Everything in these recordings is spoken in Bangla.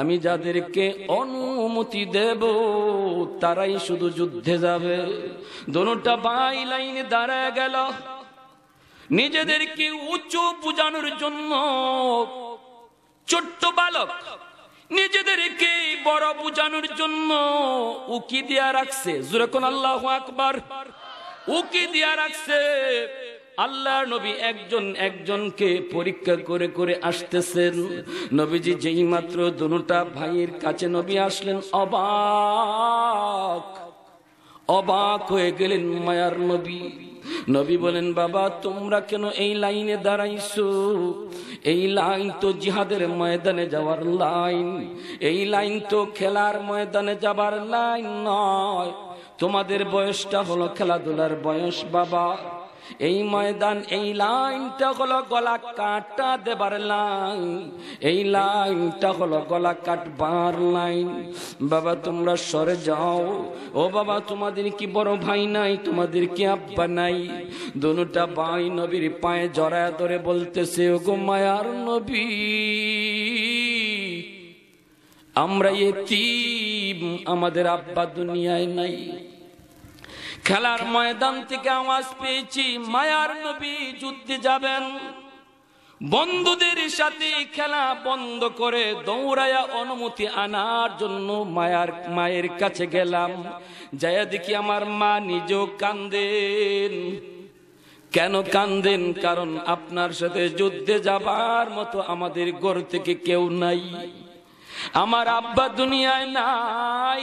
আমি যাদেরকে অনুমতি দেব তারাই শুধু যুদ্ধে যাবে দনুটা বাই লাইনে দাঁড়া গেল নিজেদেরকে উঁচু বুঝানোর জন্য ছোট্ট বালক নিজেদেরকে বড় বুঝানোর জন্য উকি দিয়া রাখছে জুরকন আল্লাহ আকবর উকি দিয়া রাখছে আল্লাহ নবী একজন একজনকে পরীক্ষা করে করে আসতেছেন নবীজি যেই মাত্র দুটা ভাইয়ের কাছে নবী আসলেন অবাক অবাক হয়ে গেলেন মায়ার নবী নবী বলেন বাবা তোমরা কেন এই লাইনে দাঁড়াইছো এই লাইন তো জিহাদের ময়দানে যাওয়ার লাইন এই লাইন তো খেলার ময়দানে যাবার লাইন নয় তোমাদের বয়সটা হলো খেলাধুলার বয়স বাবা এই ময়দান এই লাইনটা হলো গলা কাটা দেবার লাইন এই লাইনটা হলো গলা কাটবার লাইন বাবা তোমরা সরে যাও ও বাবা তোমাদের কি বড় ভাই নাই তোমাদের কি আব্বা নাই দুটা ভাই নবীর পায়ে জড়ায় ধরে বলতেছে ও গো মায়ার নবী আমরা এ আমাদের আব্বা দুনিয়ায় নাই খেলার ময়দান থেকে আওয়াজ পেয়েছি মায়ার নবী যুদ্ধে যাবেন বন্ধুদের সাথে খেলা বন্ধ করে দৌড়ায়া অনুমতি আনার জন্য মায়ার মায়ের কাছে গেলাম যায়া দেখি আমার মা নিজেও কান্দেন কেন কান্দেন কারণ আপনার সাথে যুদ্ধে যাবার মতো আমাদের ঘর থেকে কেউ নাই আমার আব্বা দুনিয়ায় নাই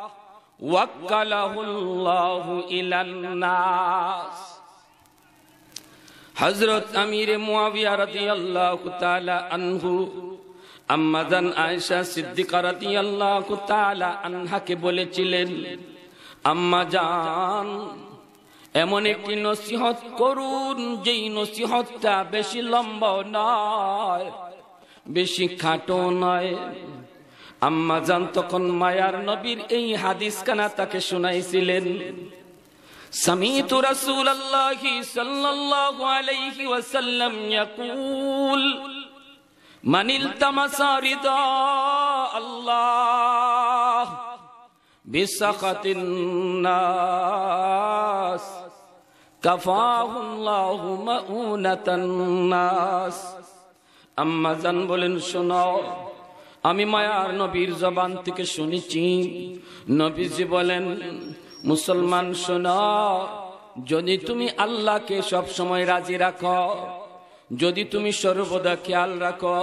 হজরত আমির মুআবিয়া রাদিয়াল্লাহু তাআলা আনহু আম্মাজান আয়েশা সিদ্দিকা রাদিয়াল্লাহু তাআলা আনহাকে বলেছিলেন আম্মাজান এমন একটি নসিহত করুন যেই নসিহতটা বেশি লম্বা নয় বেশি খাটো নয় আম্মা জান তখন মায়ার নবীর এই হাদিস কানা তাকে শুনাইছিলেন সমিত রসুল আল্লাহ আলাইহি ওয়াসাল্লাম ইয়াকুল আল্লাহ বিসাখাতিন নাস কাফাহুল্লাহু মাউনাতান নাস আম্মা জান বলেন শোনো আমি মায়ার নবীর জবান থেকে শুনেছি নবীজি বলেন মুসলমান শোন যদি তুমি আল্লাহকে সব সময় রাজি রাখো যদি তুমি সর্বদা খেয়াল রাখো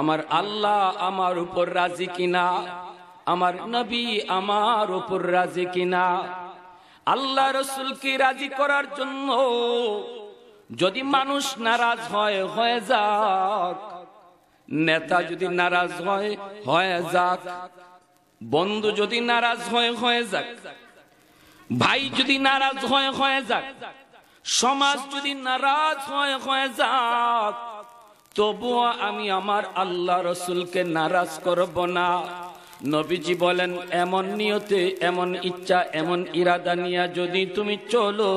আমার আল্লাহ আমার উপর রাজি কিনা আমার নবী আমার উপর রাজি কিনা আল্লাহ রসুলকে রাজি করার জন্য যদি মানুষ নারাজ হয় হয়ে যাক নেতা যদি নারাজ হয় হয়ে যাক বন্ধু যদি নারাজ হয় হয়ে যাক ভাই যদি নারাজ হয় হয়ে যাক সমাজ যদি নারাজ হয় হয়ে যাক তবুও আমি আমার আল্লাহ রসুলকে নারাজ করব না নবীজি বলেন এমন নিয়তে এমন ইচ্ছা এমন ইরাদা নিয়া যদি তুমি চলো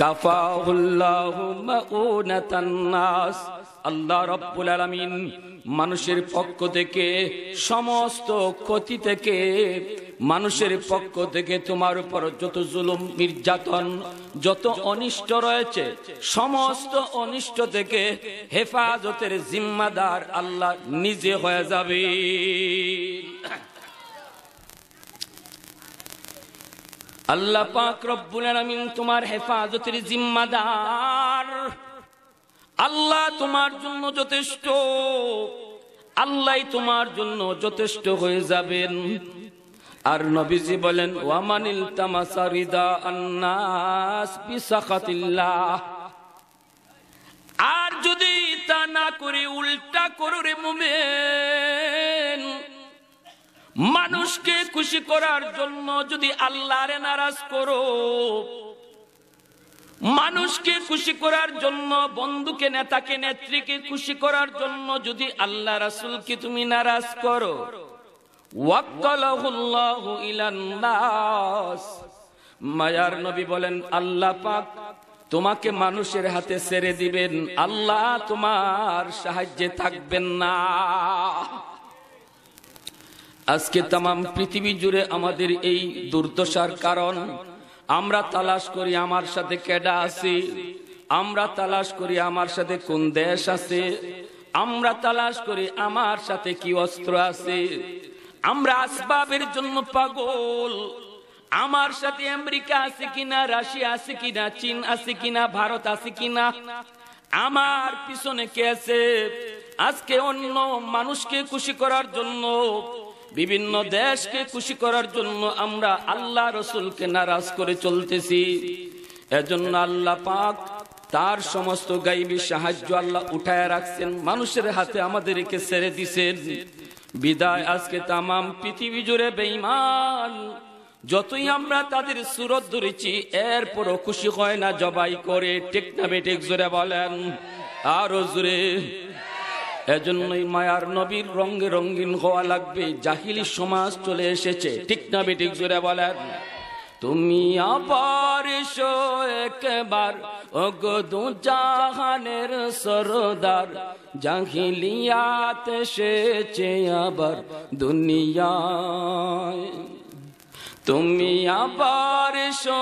কাফা কাফাহুল্লাহ নাস আল্লাহ রব্বুল আলমিন মানুষের পক্ষ থেকে সমস্ত ক্ষতি থেকে মানুষের পক্ষ থেকে তোমার উপর যত জুলুম নির্যাতন যত অনিষ্ট রয়েছে সমস্ত অনিষ্ট থেকে হেফাজতের জিম্মাদার আল্লাহ নিজে হয়ে যাবে আল্লাহ পাক রব্বুল আলমিন তোমার হেফাজতের জিম্মাদার আল্লাহ তোমার জন্য যথেষ্ট আল্লাহ তোমার জন্য যথেষ্ট হয়ে যাবেন আর নবীজি বলেন ওয়ামানিল তামাসারিদা আন্নাস বিসাখাতিল্লাহ আর যদি তা না করে উল্টা করো রে মুমেন মানুষকে খুশি করার জন্য যদি আল্লাহরে নারাজ করো মানুষকে খুশি করার জন্য বন্ধুকে নেতাকে নেত্রীকে খুশি করার জন্য যদি আল্লাহ রাসুলকে তুমি নারাজ করো মায়ার নবী বলেন আল্লাহ পাক তোমাকে মানুষের হাতে ছেড়ে দিবেন আল্লাহ তোমার সাহায্যে থাকবেন না আজকে তাম পৃথিবী জুড়ে আমাদের এই দুর্দশার কারণ আমরা তালাশ করি আমার সাথে কেডা আছি আমরা তালাশ করি আমার সাথে কোন দেশ আছে আমরা তালাশ করি আমার সাথে কি অস্ত্র আছে আমরা আসবাবের জন্য পাগল আমার সাথে আমেরিকা আছে কিনা রাশিয়া আছে কিনা চীন আছে কিনা ভারত আছে কিনা আমার পিছনে কে আছে আজকে অন্য মানুষকে খুশি করার জন্য বিভিন্ন দেশকে খুশি করার জন্য আমরা আল্লাহ রসুলকে নারাজ করে চলতেছি এজন্য আল্লাহ পাক তার সমস্ত গাইবী সাহায্য আল্লাহ উঠায় রাখছেন মানুষের হাতে আমাদেরকে ছেড়ে দিছেন বিদায় আজকে তাম পৃথিবী জুড়ে বেইমান যতই আমরা তাদের সুরত ধরেছি এরপরও খুশি হয় না জবাই করে টেকনা বেটেক জোরে বলেন আরো জোরে এজন্যই মায়ার নবীর রঙ্গে রঙ্গিন হওয়া লাগবে জাহিলি সমাজ চলে এসেছে ঠিক না বেটিক জোরে বলেন তুমি আবার একবার ওগো দু জাহানের সরদার জাহিলিয়াতে এসেছে আবার দুনিয়ায় তুমি আবার শো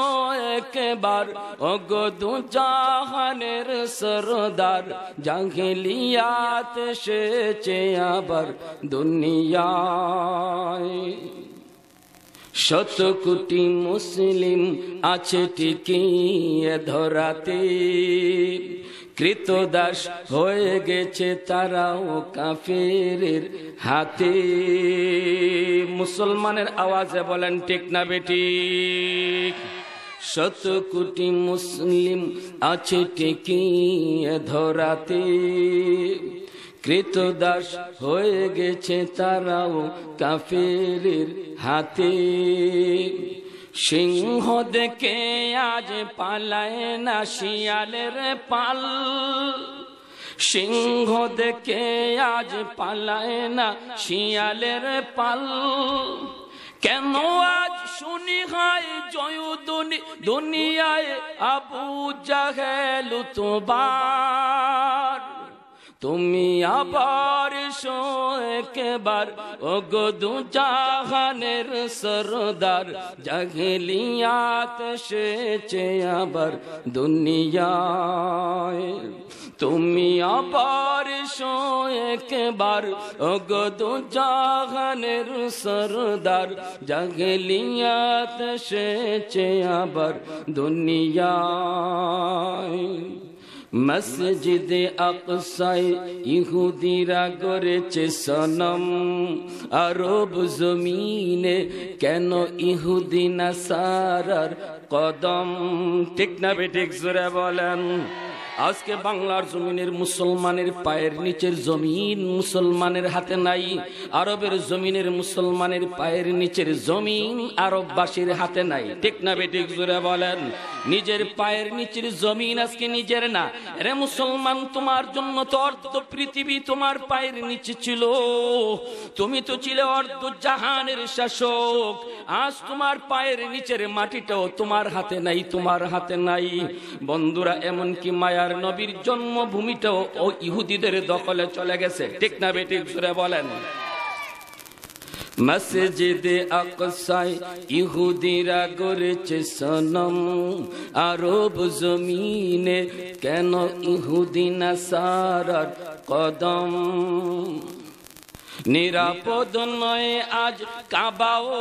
একবার গো দু জাহানের সরদার জাহিলিয়াত চে আবার দুনিয়ায় শত কোটি মুসলিম আছে টিকিয়ে ধরাতে দাস হয়ে গেছে তারাও কাফের হাতে মুসলমানের আওয়াজে বলেন ঠিক না বেটি শত কোটি মুসলিম আছে টেকি ধরাতে দাস হয়ে গেছে তারাও কাফের হাতে সিংহ দেখে আজ পালায় না শিয়ালের পাল সিংহ দেখে আজ পালায় না শিয়ালের পাল কেন আজ শুনি হায় জয় দুনিয়ায় আবু জাহেল তোবার তুমি আবার একবার ও গো দু জাহানের সরদার জাগলিয়াত চে আবার দুনিয়ায় তুমি আবার একবার ও গো দু জাহানের সরদার জাগলিয়াত চে আবার দুনিয়ায় মসজিদে আকসায় ইহুদিরা করেছে সনম আরব জমিনে কেন ইহুদি নাসারার কদম ঠিক না বেঠিক জোরে বলেন আজকে বাংলার জমিনের মুসলমানের পায়ের নিচের জমিন মুসলমানের হাতে নাই আরবের জমিনের মুসলমানের পায়ের নিচের জমিন আরববাসীর হাতে নাই ঠিক না বেঠিক জোরে বলেন নিজের পায়ের নিচের জমিন আজকে নিজের না রে মুসলমান তোমার জন্য তো অর্ধ পৃথিবী তোমার পায়ের নিচে ছিল তুমি তো ছিল অর্ধ জাহানের শাসক আজ তোমার পায়ের নিচের মাটিটাও তোমার হাতে নাই তোমার হাতে নাই বন্ধুরা এমন কি মায়ার নবীর জন্মভূমিটাও ও ইহুদিদের দখলে চলে গেছে ঠিক না বেটি জুড়ে বলেন মসজিদে আকসাই ইহুদিরা গড়েছে সনম আরব জমিনে কেন ইহুদিনা সারার কদম নিরাপদ নয় আজ কাবাও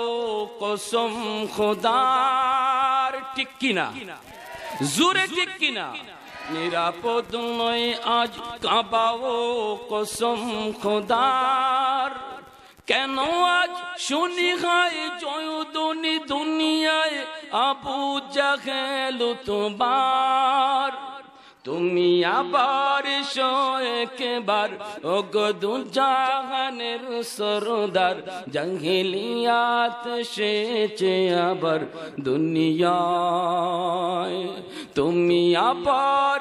কসম খোদার ঠিক কিনা জুরে ঠিক কিনা নিরাপদ নয় আজ কাবাও কসম খোদার কেন আজ শুনি হায় জয়দনি দুনিয়ায় আবু জাহেল তোমার তুমি আবার একেবার ও গদু জাহানের সরদার জঙ্গিলিয়াত সেচে আবার দুনিয়ায় তুমি আবার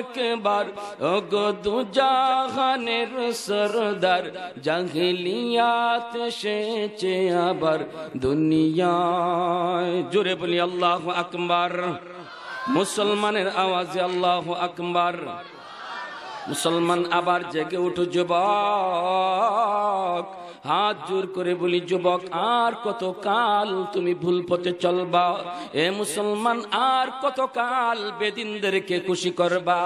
একেবার ও গদু জাহানের সরদার জঙ্গিলিয়াত সেচে আবার দুনিয়ায় জুড়ে বলি আল্লাহ আকবর মুসলমানের আওয়াজে আল্লাহ আকবর মুসলমান আবার জেগে উঠো যুবক হাত জোর করে বলি যুবক আর কত কাল তুমি ভুল পথে চলবা এ মুসলমান আর কত কাল বেদিনদেরকে খুশি করবা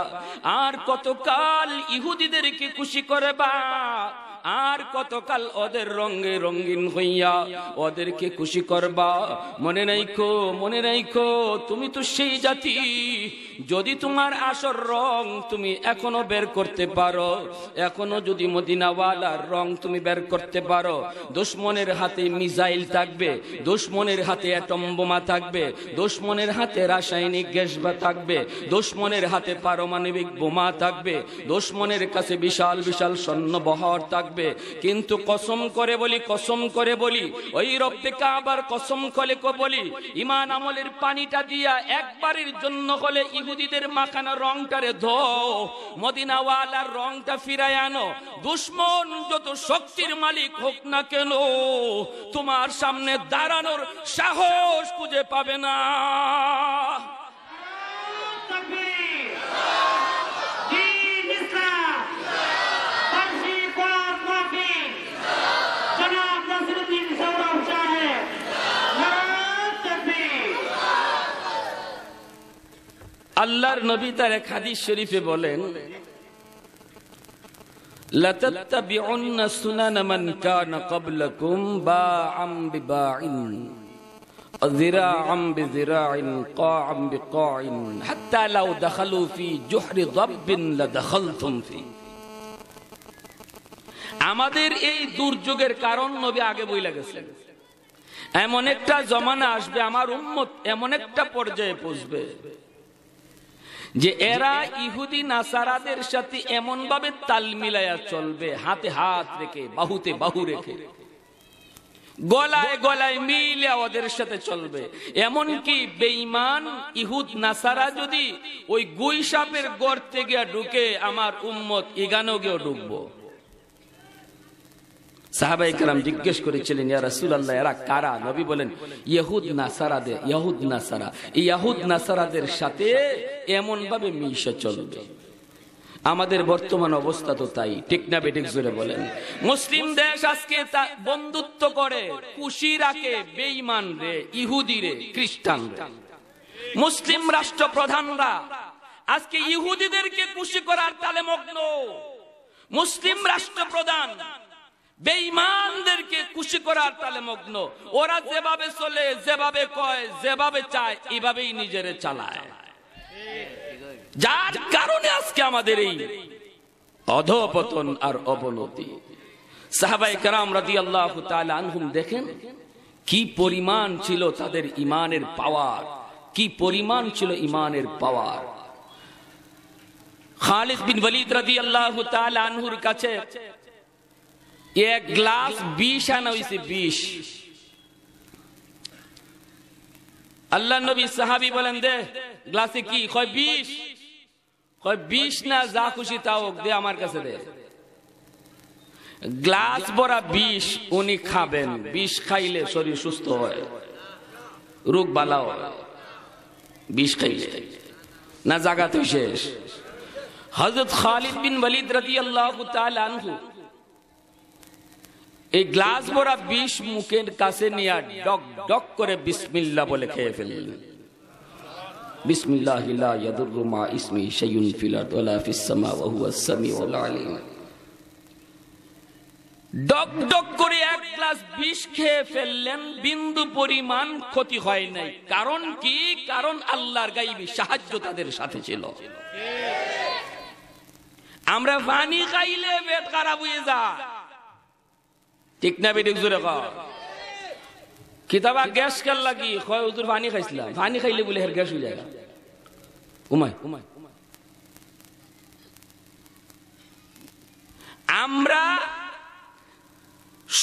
আর কত কাল ইহুদিদেরকে খুশি করবা আর কতকাল ওদের রঙে রঙিন হইয়া ওদেরকে খুশি করবা মনে নাইকো মনে নাইকো তুমি তো সেই জাতি যদি তোমার আসর রং তুমি এখনো বের করতে পারো এখনো যদি মদিনাওয়ালার রং তুমি বের করতে পারো দুশ্মনের হাতে মিসাইল থাকবে দুশ্মনের হাতে অ্যাটম বোমা থাকবে দুশ্মনের হাতে রাসায়নিক গ্যাস বা থাকবে দুশ্মনের হাতে পারমাণবিক বোমা থাকবে দুশ্মনের কাছে বিশাল বিশাল সৈন্য বহর থাকবে থাকবে কিন্তু কসম করে বলি কসম করে বলি ওই রব্বে আবার কসম করে বলি ইমান আমলের পানিটা দিয়া একবারের জন্য হলে ইহুদিদের মাখানা রংটারে ধো মদিনাওয়ালার রংটা ফিরায় আনো দুশ্মন যত শক্তির মালিক হোক না কেন তোমার সামনে দাঁড়ানোর সাহস খুঁজে পাবে না আল্লাহর নবী তার এক হাদিস শরীফে বলেন لتتبعن سنن من كان আমাদের এই দুর্যোগের কারণ নবী আগে বই গেছেন এমন একটা জমানা আসবে আমার উম্মত এমন একটা পর্যায়ে পৌঁছবে যে এরা ইহুদি নাসারাদের সাথে এমন ভাবে তাল মিলায়া চলবে হাতে হাত রেখে বাহুতে বাহু রেখে গলায় গলায় মিলে ওদের সাথে চলবে এমন কি বেঈমান ইহুদ নাসারা যদি ওই গুই গর্তে গিয়া ঢুকে আমার উম্মত ইগানো গিয়ে ঢুকবো সাহাবাই কালাম জিজ্ঞেস করেছিলেন ইয়া রাসুল আল্লাহ এরা কারা নবী বলেন ইয়াহুদ নাসারাদের ইয়াহুদ নাসারা ইয়াহুদ নাসারাদের সাথে এমন ভাবে মিশে চলবে আমাদের বর্তমান অবস্থা তো তাই ঠিক না বেটিক জুড়ে বলেন মুসলিম দেশ আজকে বন্ধুত্ব করে খুশি রাখে বেইমান রে ইহুদি রে খ্রিস্টান মুসলিম রাষ্ট্র প্রধানরা আজকে ইহুদিদেরকে খুশি করার তালে মগ্ন মুসলিম রাষ্ট্র প্রধান বেঈমানদেরকে খুশি করার তালে মগ্ন ওরা যেভাবে চলে যেভাবে কয় যেভাবে চায় এভাবেই নিজেরে চালায় যার কারণে আজকে আমাদের এই অধপতন আর অবনতি সাহাবাই কারাম রাজি আল্লাহ আনহুম দেখেন কি পরিমাণ ছিল তাদের ইমানের পাওয়ার কি পরিমাণ ছিল ইমানের পাওয়ার খালিদ বিন ওয়ালিদ রাদিয়াল্লাহু তাআলা আনহুর কাছে এক গ্লাস বিষ আনা হয়েছে বিষ আল্লাহ নবী সাহাবি বলেন দে গ্লাসে কি কয় বিষ কয় বিষ না যা খুশি তাও দে আমার কাছে দে গ্লাস ভরা বিষ উনি খাবেন বিষ খাইলে শরীর সুস্থ হয় রোগ বালা হয় বিষ খাইলে না জাগাতে শেষ হজরত খালিদ বিন ওয়ালিদ রাদিয়াল্লাহু তাআলা আনহু এই গ্লাস ভরা বিষ মুখের কাছে নিয়ে ডক ডক করে বিসমিল্লা বলে খেয়ে ফেললেন বিন্দু পরিমাণ ক্ষতি হয় নাই কারণ কি কারণ আল্লাহর গাইবি সাহায্য তাদের সাথে ছিল আমরা পানি খাইলে পেট খারাপ হয়ে যায় ঠিক না বেরিক জোরে কর কিতাবা গ্যাস লাগি কয় পানি খাইছিলাম পানি খাইলে বলে হের গ্যাস হয়ে যায় আমরা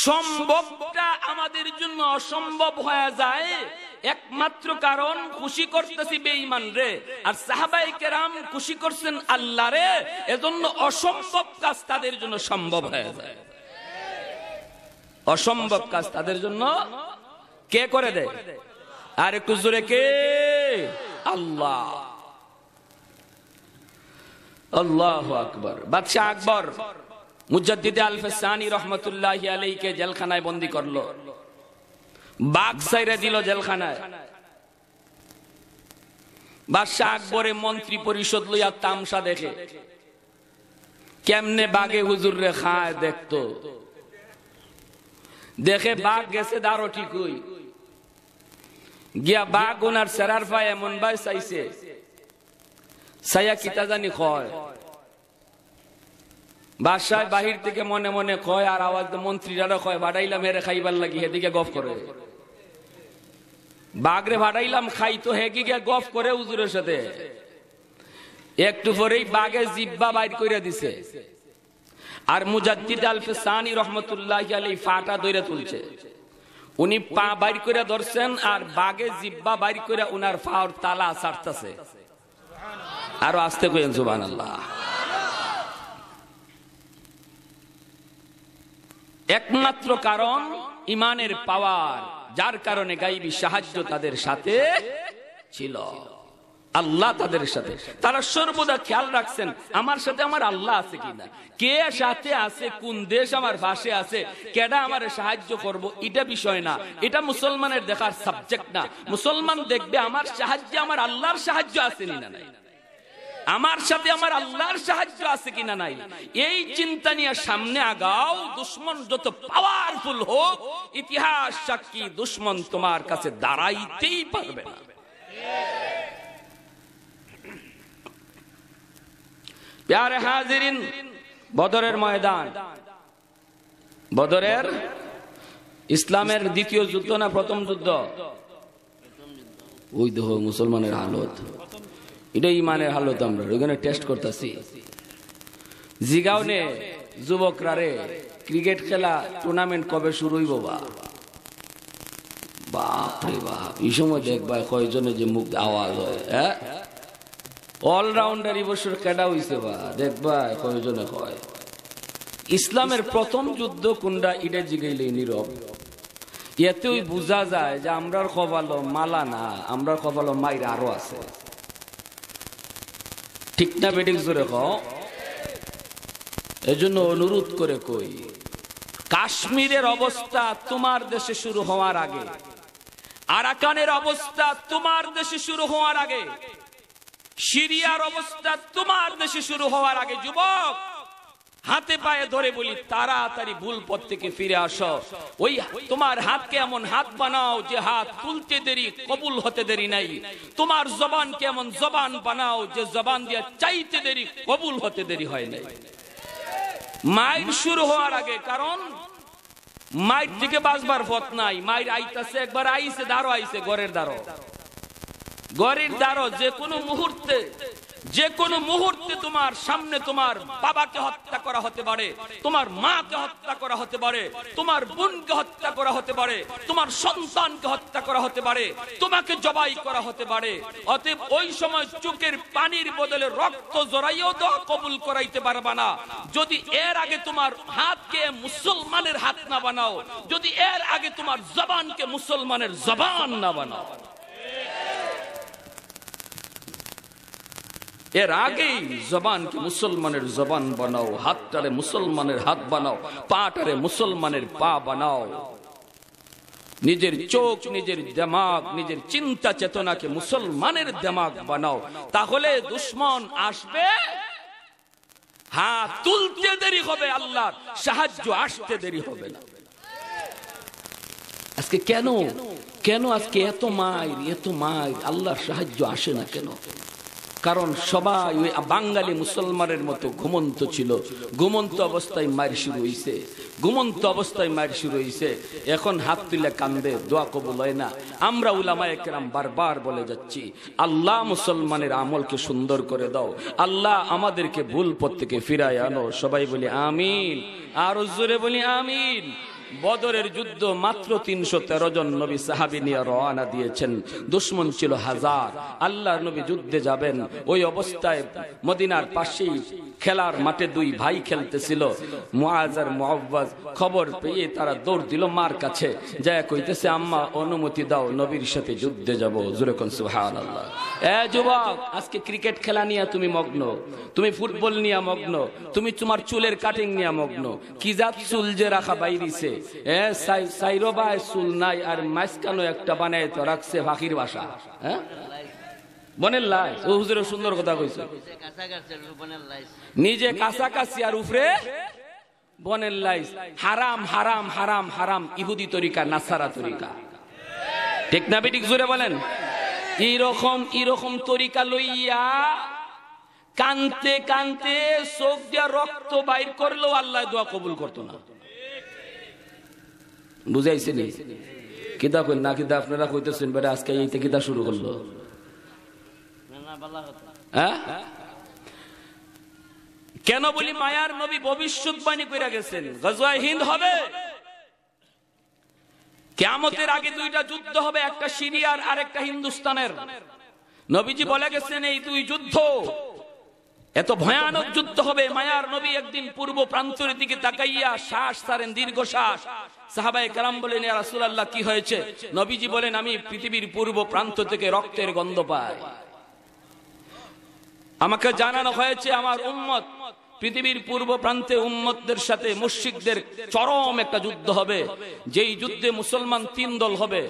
সম্ভবটা আমাদের জন্য অসম্ভব হয়ে যায় একমাত্র কারণ খুশি করতেছি বেঈমান রে আর সাহাবাই কেরাম খুশি করছেন আল্লাহ রে এজন্য অসম্ভব কাজ তাদের জন্য সম্ভব হয়ে যায় অসম্ভব কাজ তাদের জন্য কে করে দেয় আর একটু জোরে কে আল্লাহ আল্লাহ আকবর বাদশাহ আকবর মুজাদ্দিদে আলফেসানি রহমতুল্লাহ আলীকে জেলখানায় বন্দি করলো বাঘ সাইরে দিল জেলখানায় বাদশাহ আকবরে মন্ত্রী পরিষদ লইয়া তামসা দেখে কেমনে বাঘে হুজুর রে খায় দেখতো দেখে বাঘ গেছে দাঁড়ো ঠিকই গিয়া বাঘ ওনার সেরার পায় এমন ভাই চাইছে সাইয়া কিতা জানি কয় বাদশাহ বাহির থেকে মনে মনে কয় আর আওয়াজ মন্ত্রীরা কয় বাড়াইলাম হেরে খাইবার লাগি হেদিকে গফ করে বাঘরে ভাড়াইলাম খাই তো হেগি গিয়া গফ করে উজুরের সাথে একটু পরেই বাঘে জিব্বা বাইর করে দিছে আর মুজাদ্দিদ আলফে সানি রহমতুল্লাহ আলী ফাটা দইরা তুলছে উনি পা বাইর করে ধরছেন আর বাগে জিব্বা বাইর করে উনার ফাওর তালা ছাড়তেছে আরো আসতে কইেন সুবহানাল্লাহ একমাত্র কারণ ইমানের পাওয়ার যার কারণে গাইবি সাহায্য তাদের সাথে ছিল আল্লাহ তাদের সাথে তারা সর্বদা খেয়াল রাখছেন আমার সাথে আমার আল্লাহ আছে কিনা কে সাথে আছে কোন দেশ আমার পাশে আছে কেডা আমার সাহায্য করব এটা বিষয় না এটা মুসলমানের দেখার সাবজেক্ট না মুসলমান দেখবে আমার সাহায্যে আমার আল্লাহর সাহায্য আছে না নাই আমার সাথে আমার আল্লাহর সাহায্য আছে কিনা নাই এই চিন্তা নিয়ে সামনে আগাও দুশ্মন যত পাওয়ারফুল হোক ইতিহাস সাক্ষী দুশ্মন তোমার কাছে দাঁড়াইতেই পারবে না প্যারে হাজিরিন বদরের ময়দান বদরের ইসলামের দ্বিতীয় যুদ্ধ না প্রথম যুদ্ধ ওই দেহ মুসলমানের হালত এটা ইমানের হালত আমরা ওইখানে টেস্ট করতেছি জিগাওনে যুবকরা রে ক্রিকেট খেলা টুর্নামেন্ট কবে শুরু হইব বা বাপ রে বাপ এই সময় দেখবা কয়জনে যে মুখ আওয়াজ হয় হ্যাঁ অলরাউন্ডার এবছর কেডা হইছে বা দেখবা কয়জনে কয় ইসলামের প্রথম যুদ্ধ কুন্ডা ইডে জিগেলে নীরব এতেই বোঝা যায় যে আমরার কপালো মালা না আমরার কপালো মাইর আরো আছে ঠিক না বেডিক জোরে ক এজন্য অনুরোধ করে কই কাশ্মীরের অবস্থা তোমার দেশে শুরু হওয়ার আগে আরাকানের অবস্থা তোমার দেশে শুরু হওয়ার আগে সিরিয়ার অবস্থা তোমার দেশে শুরু হওয়ার আগে যুবক হাতে পায়ে ধরে বলি তাড়াতাড়ি ভুল পথ থেকে ফিরে আস ওই তোমার হাতকে এমন হাত বানাও যে হাত তুলতে দেরি কবুল হতে দেরি নাই তোমার জবানকে এমন জবান বানাও যে জবান দিয়ে চাইতে দেরি কবুল হতে দেরি হয় নাই মাইর শুরু হওয়ার আগে কারণ মাইর থেকে বাঁচবার পথ নাই মাইর আইতাছে একবার আইসে দাঁড়ো আইসে ঘরের দাঁড়ো গড়ির দ্বারো যে কোনো মুহূর্তে যে কোনো মুহূর্তে তোমার সামনে তোমার বাবাকে হত্যা করা হতে পারে তোমার মাকে হত্যা করা হতে পারে তোমার বোনকে হত্যা করা হতে পারে তোমার সন্তানকে হত্যা করা হতে পারে তোমাকে জবাই করা হতে পারে অতএব ওই সময় চোখের পানির বদলে রক্ত জড়াইও তো কবুল করাইতে পারবা না যদি এর আগে তোমার হাতকে মুসলমানের হাত না বানাও যদি এর আগে তোমার জবানকে মুসলমানের জবান না বানাও এর আগেই জবানকে মুসলমানের জবান বানাও হাতটারে মুসলমানের হাত বানাও পাটারে মুসলমানের পা বানাও নিজের চোখ নিজের দেমাগ নিজের চিন্তা চেতনাকে মুসলমানের দেমাগ বানাও তাহলে দুশ্মন আসবে হ্যাঁ তুলতে দেরি হবে আল্লাহ সাহায্য আসতে দেরি হবে না আজকে কেন কেন আজকে এত মায়ের এত মায়ের আল্লাহর সাহায্য আসে না কেন কারণ সবাই ওই বাঙালি মুসলমানের মতো ঘুমন্ত ছিল ঘুমন্ত অবস্থায় মায়ের শুরু হয়েছে ঘুমন্ত অবস্থায় মায়ের শুরু হয়েছে এখন হাত তুলে কান্দে দোয়া কবুল হয় না আমরা উলামায় বারবার বলে যাচ্ছি আল্লাহ মুসলমানের আমলকে সুন্দর করে দাও আল্লাহ আমাদেরকে ভুল পথ থেকে ফিরায় আনো সবাই বলি আমিন আর জোরে বলি আমিন বদরের যুদ্ধ মাত্র তিনশো তেরো জন নবী সাহাবি নিয়ে রওনা দিয়েছেন দুশ্মন ছিল হাজার আল্লাহ নবী যুদ্ধে যাবেন ওই অবস্থায় মদিনার পাশেই খেলার মাঠে দুই ভাই খেলতেছিল মুআজ আর খবর পেয়ে তারা দৌড় দিল মার কাছে যা কইতেছে আম্মা অনুমতি দাও নবীর সাথে যুদ্ধে যাব জুরকন সুবহানাল্লাহ এ যুবক আজকে ক্রিকেট খেলা নিয়ে তুমি মগ্ন তুমি ফুটবল নিয়ে মগ্ন তুমি তোমার চুলের কাটিং নিয়ে মগ্ন কি যা চুল যে রাখা বাইরিছে হ্যাঁ? নিজে কাছাকাছি আর উফরে বনের লাইস হারাম হারাম হারাম হারাম ইহুদি তরিকা নাসারা তরিকা ঠিক না বেটিক জুড়ে বলেন এইরকম এরকম তরিকা লইয়া কানতে কানতে চোখ দিয়া রক্ত বাইর করলেও আল্লাহ দোয়া কবুল করতো না বুঝাইছেন কিতা কই না কিতা আপনারা কইতেছেন বেটা আজকে এইতে কিতা শুরু করলো হ্যাঁ? কেন বলি মায়ার নবী ভবিষ্যৎবাণী কইরা গেছেন গজওয়া হিন্দ হবে কেয়ামতের আগে দুইটা যুদ্ধ হবে একটা সিরিয়ার আর একটা হিন্দুস্তানের নবীজি বলে গেছেন এই দুই যুদ্ধ এত ভয়ানক যুদ্ধ হবে মায়ার নবী একদিন পূর্ব প্রান্তরের দিকে তাকাইয়া শ্বাস সারেন দীর্ঘ শ্বাস সাহাবাই কালাম বলেন রাসুলাল্লাহ কি হয়েছে নবীজি বলেন আমি পৃথিবীর পূর্ব প্রান্ত থেকে রক্তের গন্ধ পাই আমাকে জানানো হয়েছে আমার উন্মত পৃথিবীর পূর্ব প্রান্তে উম্মতদের সাথে মুশিকদের চরম একটা যুদ্ধ হবে যেই যুদ্ধে মুসলমান তিন দল হবে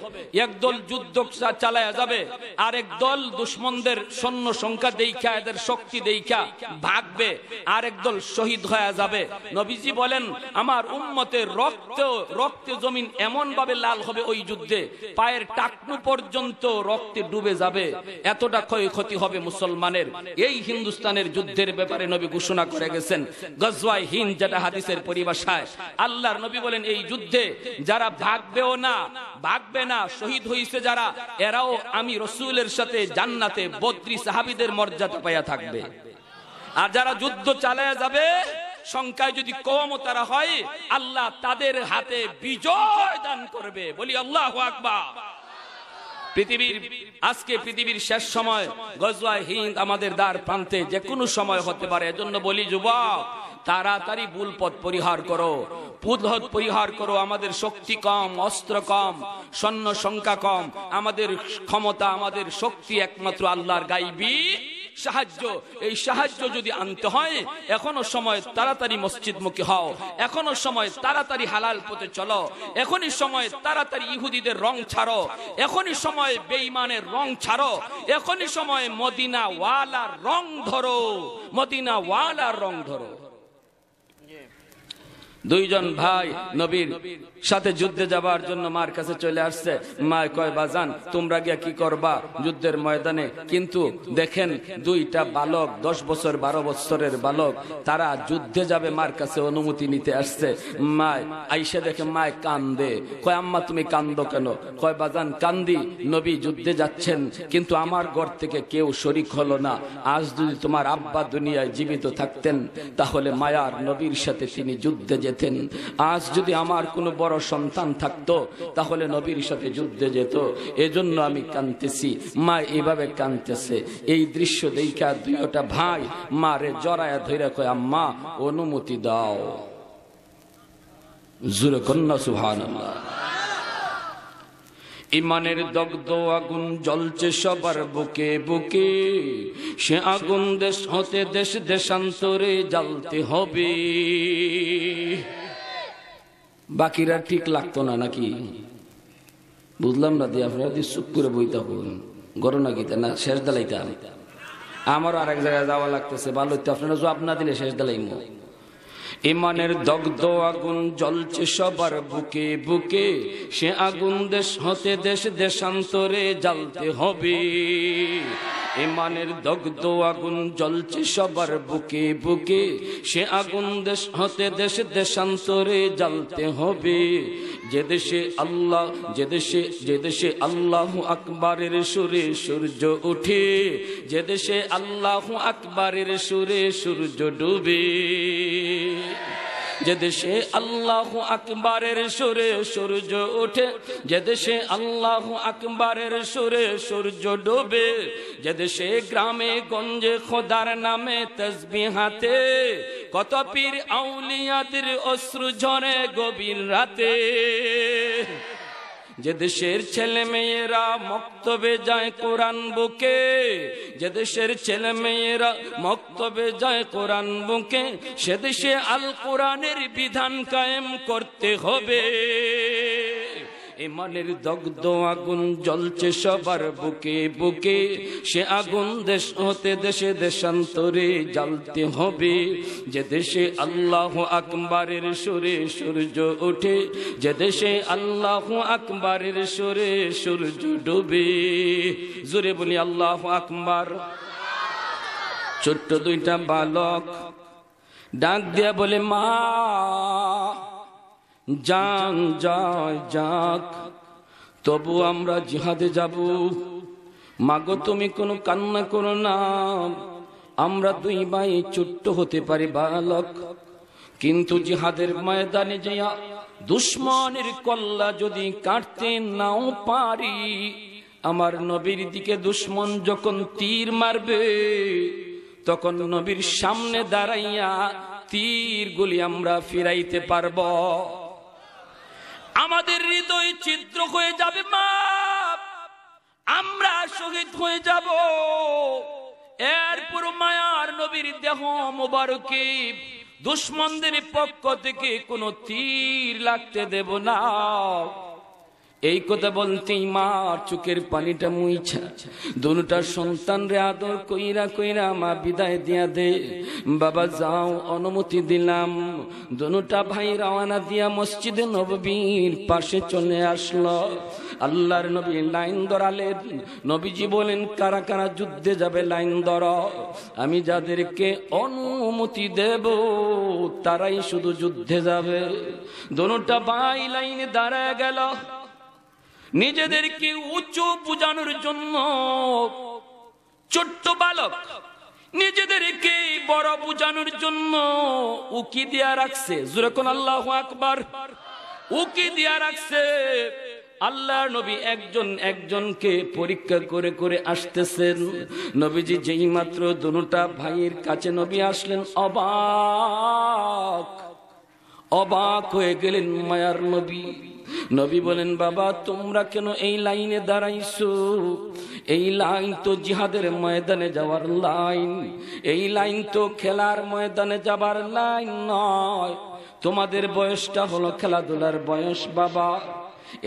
এক দল যুদ্ধ চালায় যাবে আর এক দল দুশ্মনদের সৈন্য সংখ্যা দেইখা এদের শক্তি দেইখা ভাগবে আর এক দল শহীদ হয়ে যাবে নবীজি বলেন আমার উম্মতের রক্ত রক্তে জমিন এমন ভাবে লাল হবে ওই যুদ্ধে পায়ের টাকনু পর্যন্ত রক্তে ডুবে যাবে এতটা ক্ষয়ক্ষতি হবে মুসলমানের এই হিন্দুস্তানের যুদ্ধের ব্যাপারে নবী ঘোষণা করে গেছে করেছেন গজওয়াই হিন যেটা হাদিসের পরিভাষায় আল্লাহর নবী বলেন এই যুদ্ধে যারা ভাগবেও না ভাগবে না শহীদ হইছে যারা এরাও আমি রসুলের সাথে জান্নাতে বদ্রী সাহাবিদের মর্যাদা পাইয়া থাকবে আর যারা যুদ্ধ চালায় যাবে সংখ্যায় যদি কম তারা হয় আল্লাহ তাদের হাতে বিজয় দান করবে বলি আল্লাহ আকবা পৃথিবীর আজকে পৃথিবীর শেষ সময় গজওয়া হিন্দ আমাদের দ্বার প্রান্তে যে কোনো সময় হতে পারে এজন্য বলি যুবক তাড়াতাড়ি ভুল পথ পরিহার করো পুদহত পরিহার করো আমাদের শক্তি কম অস্ত্র কম সৈন্য সংখ্যা কম আমাদের ক্ষমতা আমাদের শক্তি একমাত্র আল্লাহর গাইবী সাহায্য এই সাহায্য যদি আনতে হয় এখনো সময় তাড়াতাড়ি মসজিদমুখী হও এখনো সময় তাড়াতাড়ি হালাল পথে চলো এখনই সময় তাড়াতাড়ি ইহুদিদের রং ছাড়ো এখনই সময় বেঈমানের রং ছাড়ো এখনই সময় মদিনা ওয়ালা রং ধরো মদিনা ওয়ালা রং ধরো দুইজন ভাই নবীর সাথে যুদ্ধে যাবার জন্য মার কাছে চলে আসছে মা কয় বাজান তোমরা গিয়া কি করবা যুদ্ধের ময়দানে কিন্তু দেখেন দুইটা বালক দশ বছর বারো বছরের বালক তারা যুদ্ধে যাবে মার কাছে অনুমতি নিতে আসছে মায় আইসে দেখে মায় কান্দে কয় আম্মা তুমি কান্দো কেন কয় বাজান কান্দি নবী যুদ্ধে যাচ্ছেন কিন্তু আমার ঘর থেকে কেউ শরিক হলো না আজ যদি তোমার আব্বা দুনিয়ায় জীবিত থাকতেন তাহলে মায়ার নবীর সাথে তিনি যুদ্ধে যে যেতেন আজ যদি আমার কোনো বড় সন্তান থাকতো তাহলে নবীর সাথে যুদ্ধে যেত এজন্য আমি কানতেছি মা এভাবে কানতেছে এই দৃশ্য দেখা দুইটা ভাই মারে জড়ায়া ধরে কয় আম্মা অনুমতি দাও জুরে কন্যা সুহান আল্লাহ ইমানের দগ্ধ আগুন জ্বলছে সবার বুকে বুকে সে আগুন দেশ হতে দেশ দেশান্তরে জ্বালতে হবে বাকিরা ঠিক লাগতো না নাকি বুঝলাম না দিয়ে আপনারা চুপ করে বইতে হন গরনা গীতা না শেষ দালাইতাম আমারও আরেক জায়গায় যাওয়া লাগতেছে ভালো আপনারা জবাব না দিলে শেষ দালাইমো ইমানের দগ্ধ আগুন জ্বলছে সবার বুকে বুকে সে আগুন দেশ হতে দেশ দেশান্তরে জ্বালতে হবে ইমানের দগ্ধ আগুন জ্বলছে সবার বুকে বুকে সে আগুন দেশ হতে দেশ দেশান্তরে জ্বালতে হবে যে দেশে আল্লাহ যে দেশে যে দেশে আল্লাহ আকবরের সুরে সূর্য উঠে যে দেশে আল্লাহ আকবরের সুরে সূর্য ডুবে যে দেশে আল্লাহ আকবরের সুরে সূর্য ওঠে যে দেশে আল্লাহ আকবরের সুরে সূর্য ডোবে যে দেশে গ্রামে গঞ্জে খোদার নামে তসবি হাতে কত পীর আউলিয়াদের অশ্রু ঝরে গভীর রাতে যে দেশের ছেলে মেয়েরা মক্তবে যায় কোরআন বুকে যে দেশের ছেলে মেয়েরা মক্তবে যায় কোরআন বুকে সে দেশে আল কোরআনের বিধান কায়েম করতে হবে এমালের দগ্ধ আগুন জ্বলছে সবার বুকে বুকে সে আগুন দেশ হতে দেশে দেশান্তরে জ্বালতে হবে যে দেশে আল্লাহ আকবরের সুরে সূর্য ওঠে যে দেশে আল্লাহ আকবরের সুরে সূর্য ডুবে জোরে বলি আল্লাহ আকবর ছোট্ট দুইটা বালক ডাক দিয়া বলে মা যান যায় যাক তবু আমরা জিহাদে যাব মাগো তুমি কোনো কান্না করো না আমরা দুই ভাই চুট্ট হতে পারি বালক কিন্তু জিহাদের ময়দানে যাইয়া দুশ্মনের কল্লা যদি কাটতে নাও পারি আমার নবীর দিকে দুশ্মন যখন তীর মারবে তখন নবীর সামনে দাঁড়াইয়া তীর গুলি আমরা ফিরাইতে পারবো আমাদের হৃদয় চিত্র হয়ে যাবে মা আমরা শহীদ হয়ে যাব এরপর মায়ার নবীর দেহ মোবারকে দুশ্মনদের পক্ষ থেকে কোনো তীর লাগতে দেব না এই কথা বলতেই মা চোখের পানিটা মুইছা দুটা সন্তান রে আদর কইরা কইরা মা বিদায় দিয়া দে বাবা যাও অনুমতি দিলাম দুটা ভাই রওনা দিয়া মসজিদে নববীর পাশে চলে আসলো আল্লাহর নবী লাইন দরালেন নবীজি বলেন কারা কারা যুদ্ধে যাবে লাইন দর আমি যাদেরকে অনুমতি দেব তারাই শুধু যুদ্ধে যাবে দুটা ভাই লাইনে দাঁড়ায় গেল নিজেদেরকে উঁচু বুঝানোর জন্য ছোট্ট বালক নিজেদেরকে বড় বুঝানোর জন্য উকি দিয়া রাখছে জুরকন আল্লাহ আকবর উকি দিয়া রাখছে আল্লাহ নবী একজন একজনকে পরীক্ষা করে করে আসতেছেন নবীজি যেই মাত্র দুটা ভাইয়ের কাছে নবী আসলেন অবাক অবাক হয়ে গেলেন মায়ার নবী নবী বলেন বাবা তোমরা কেন এই লাইনে দাঁড়াইছো এই লাইন তো জিহাদের ময়দানে যাওয়ার লাইন এই লাইন তো খেলার ময়দানে যাবার লাইন নয় তোমাদের বয়সটা হলো খেলাধুলার বয়স বাবা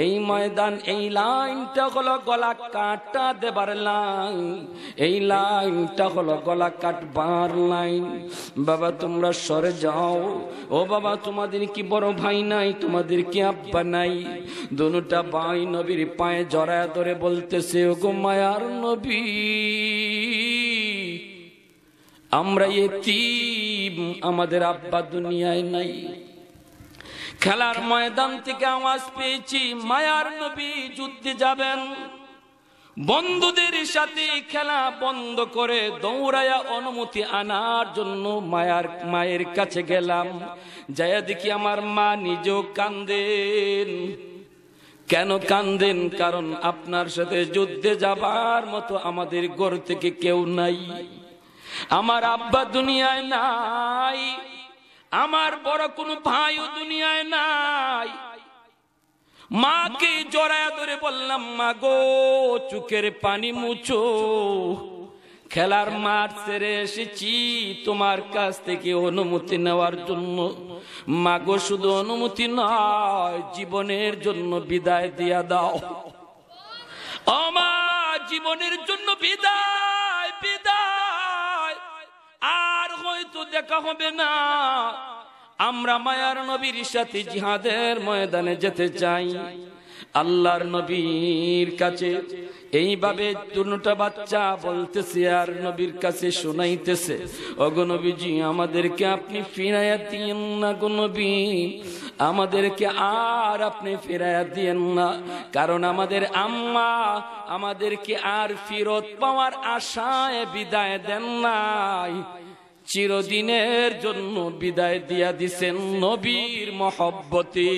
এই ময়দান এই লাইনটা হলো গলা কাটা দেবার লাইন এই লাইনটা হলো গলা কাটবার লাইন বাবা তোমরা সরে যাও ও বাবা তোমাদের কি বড় ভাই নাই তোমাদের কি আব্বা নাই দুটা ভাই নবীর পায়ে জড়ায় ধরে বলতেছে ও গো মায়ার নবী আমরা এ আমাদের আব্বা দুনিয়ায় নাই খেলার ময়দান থেকে আওয়াজ পেয়েছি মায়ার নবী যুদ্ধে যাবেন বন্ধুদের সাথে খেলা বন্ধ করে দৌড়ায়া অনুমতি আনার জন্য মায়ার মায়ের কাছে গেলাম যায়া দেখি আমার মা নিজেও কান্দেন কেন কান্দেন কারণ আপনার সাথে যুদ্ধে যাবার মতো আমাদের ঘর থেকে কেউ নাই আমার আব্বা দুনিয়ায় নাই আমার বড় কোনো ভাইও দুনিয়ায় নাই মাকে জড়ায় ধরে বললাম মা গো চুকের পানি মুছো খেলার মাঠ ছেড়ে এসেছি তোমার কাছ থেকে অনুমতি নেওয়ার জন্য মাগো শুধু অনুমতি নয় জীবনের জন্য বিদায় দিয়া দাও আমার জীবনের জন্য বিদায় তো দেখা হবে না আমরা মায়ার নবীর সাথে জিহাদের ময়দানে যেতে চাই আল্লাহর নবীর কাছে এইভাবে দুটা বাচ্চা বলতেছে আর নবীর কাছে শোনাইতেছে অগনবীজি আমাদেরকে আপনি ফিরাইয়া দিয়েন না গো নবী আমাদেরকে আর আপনি ফিরাইয়া দিয়েন না কারণ আমাদের আম্মা আমাদেরকে আর ফিরত পাওয়ার আশায় বিদায় দেন নাই চিরদিনের জন্য বিদায় দিয়া দিছেন নবীর মহব্বতী